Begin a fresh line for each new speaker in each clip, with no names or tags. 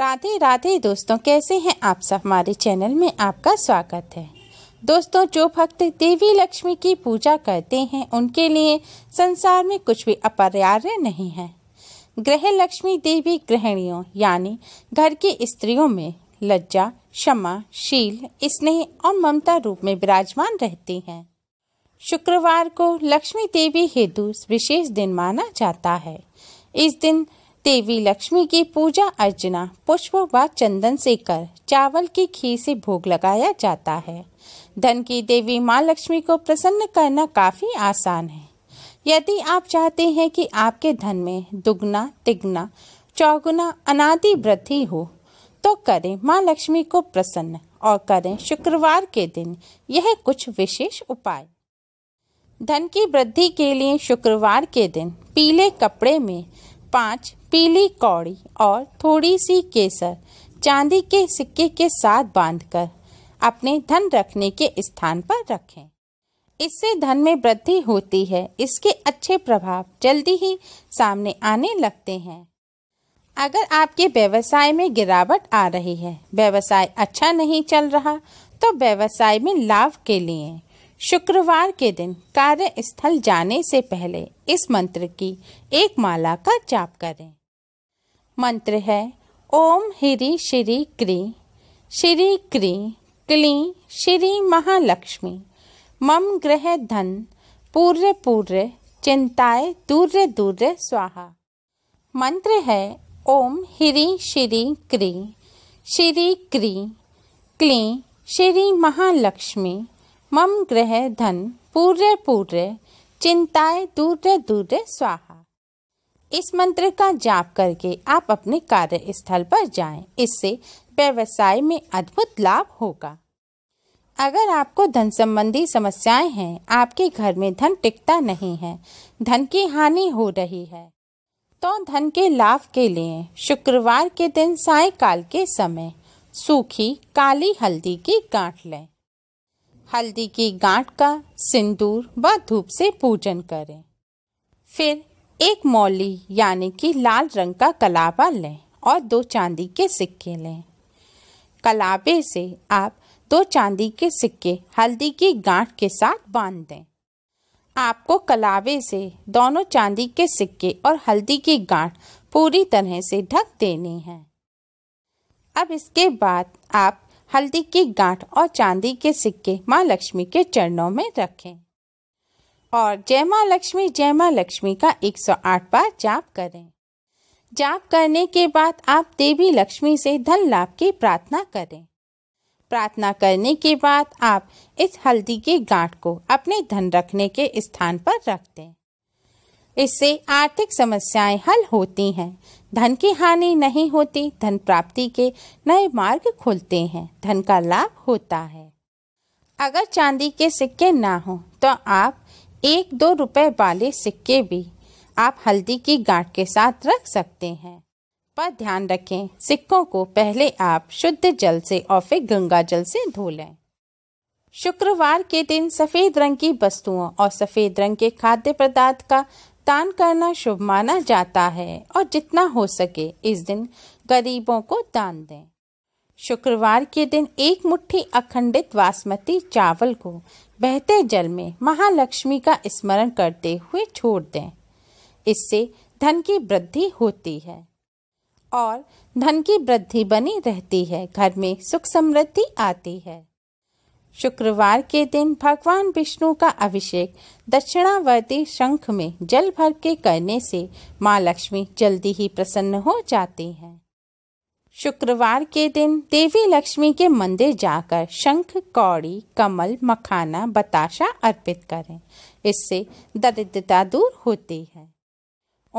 राधे राधे दोस्तों कैसे हैं आप सब हमारे चैनल में आपका स्वागत है दोस्तों जो भक्त देवी लक्ष्मी की पूजा करते हैं उनके लिए संसार में कुछ भी अपरिहार्य नहीं है ग्रह लक्ष्मी देवी ग्रहणियों यानी घर की स्त्रियों में लज्जा क्षमा शील स्नेह और ममता रूप में विराजमान रहती हैं शुक्रवार को लक्ष्मी देवी हेतु विशेष दिन माना जाता है इस दिन देवी लक्ष्मी की पूजा अर्चना पुष्प व चंदन से कर चावल की खीर से भोग लगाया जाता है धन की देवी माँ लक्ष्मी को प्रसन्न करना काफ़ी आसान है यदि आप चाहते हैं कि आपके धन में दुगना तिगना चौगुना अनादि वृद्धि हो तो करें माँ लक्ष्मी को प्रसन्न और करें शुक्रवार के दिन यह कुछ विशेष उपाय धन की वृद्धि के लिए शुक्रवार के दिन पीले कपड़े में पाँच पीली कौड़ी और थोड़ी सी केसर चांदी के सिक्के के साथ बांधकर अपने धन रखने के स्थान पर रखें इससे धन में वृद्धि होती है इसके अच्छे प्रभाव जल्दी ही सामने आने लगते हैं अगर आपके व्यवसाय में गिरावट आ रही है व्यवसाय अच्छा नहीं चल रहा तो व्यवसाय में लाभ के लिए शुक्रवार के दिन कार्यस्थल जाने से पहले इस मंत्र की एक माला का जाप करें मंत्र है ओम हिरी श्री क्री श्री क्री क्ली श्री महालक्ष्मी मम ग्रह धन पूर्य पूर्य चिंताए दूर्य दूर्य स्वाहा मंत्र है ओम हिरी श्री क्री श्री क्री क्ली श्री महालक्ष्मी मम ग्रह धन पूरे पूरे चिंताएं दूर दूर स्वाहा इस मंत्र का जाप करके आप अपने कार्य स्थल पर जाएं। इससे व्यवसाय में अद्भुत लाभ होगा अगर आपको धन संबंधी समस्याएं हैं आपके घर में धन टिकता नहीं है धन की हानि हो रही है तो धन के लाभ के लिए शुक्रवार के दिन सायकाल के समय सूखी काली हल्दी की गांठ लें हल्दी की गांठ का सिंदूर व धूप से पूजन करें फिर एक मौली यानी कि लाल रंग का कलाबा लें और दो चांदी के सिक्के लें कलाबे से आप दो चांदी के सिक्के हल्दी की गांठ के साथ बांध दें आपको कलावे से दोनों चांदी के सिक्के और हल्दी की गांठ पूरी तरह से ढक देनी है अब इसके बाद आप हल्दी की गांठ और चांदी के सिक्के माँ लक्ष्मी के चरणों में रखें और जय माँ लक्ष्मी जय माँ लक्ष्मी का 108 बार जाप करें जाप करने के बाद आप देवी लक्ष्मी से धन लाभ की प्रार्थना करें प्रार्थना करने के बाद आप इस हल्दी के गांठ को अपने धन रखने के स्थान पर रख दें इससे आर्थिक समस्याएं हल होती हैं धन की हानि नहीं होती धन प्राप्ति के नए मार्ग खुलते हैं धन का लाभ होता है अगर चांदी के सिक्के ना हो तो आप एक दो रुपए वाले सिक्के भी आप हल्दी की गांठ के साथ रख सकते हैं पर ध्यान रखें सिक्कों को पहले आप शुद्ध जल से और फिर गंगा जल से धो लें शुक्रवार के दिन सफ़ेद रंग की वस्तुओं और सफ़ेद रंग के खाद्य पदार्थ का दान करना शुभ माना जाता है और जितना हो सके इस दिन गरीबों को दान दें शुक्रवार के दिन एक मुट्ठी अखंडित बासमती चावल को बहते जल में महालक्ष्मी का स्मरण करते हुए छोड़ दें इससे धन की वृद्धि होती है और धन की वृद्धि बनी रहती है घर में सुख समृद्धि आती है शुक्रवार के दिन भगवान विष्णु का अभिषेक दक्षिणावर्ती शंख में जल भर के करने से माँ लक्ष्मी जल्दी ही प्रसन्न हो जाती हैं। शुक्रवार के दिन देवी लक्ष्मी के मंदिर जाकर शंख कौड़ी कमल मखाना बताशा अर्पित करें इससे दरिद्रता दूर होती है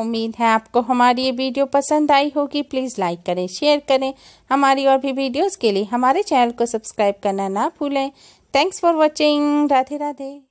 उम्मीद है आपको हमारी ये वीडियो पसंद आई होगी प्लीज़ लाइक करें शेयर करें हमारी और भी वीडियोस के लिए हमारे चैनल को सब्सक्राइब करना ना भूलें thanks for watching Radhe Radhe